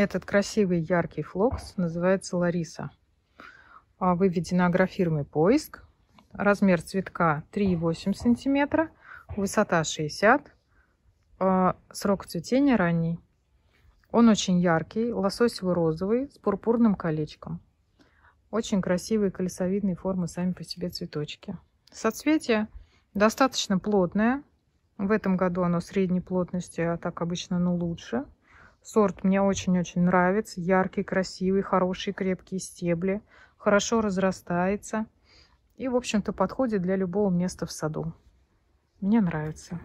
Этот красивый яркий флокс называется Лариса. А Выведена агрофирмой «Поиск». Размер цветка 3,8 см, высота 60 а, срок цветения ранний. Он очень яркий, лососево-розовый, с пурпурным колечком. Очень красивые колесовидные формы сами по себе цветочки. Соцветие достаточно плотное. В этом году оно средней плотности, а так обычно но лучше – Сорт мне очень-очень нравится. Яркий, красивый, хорошие, крепкие стебли. Хорошо разрастается. И, в общем-то, подходит для любого места в саду. Мне нравится.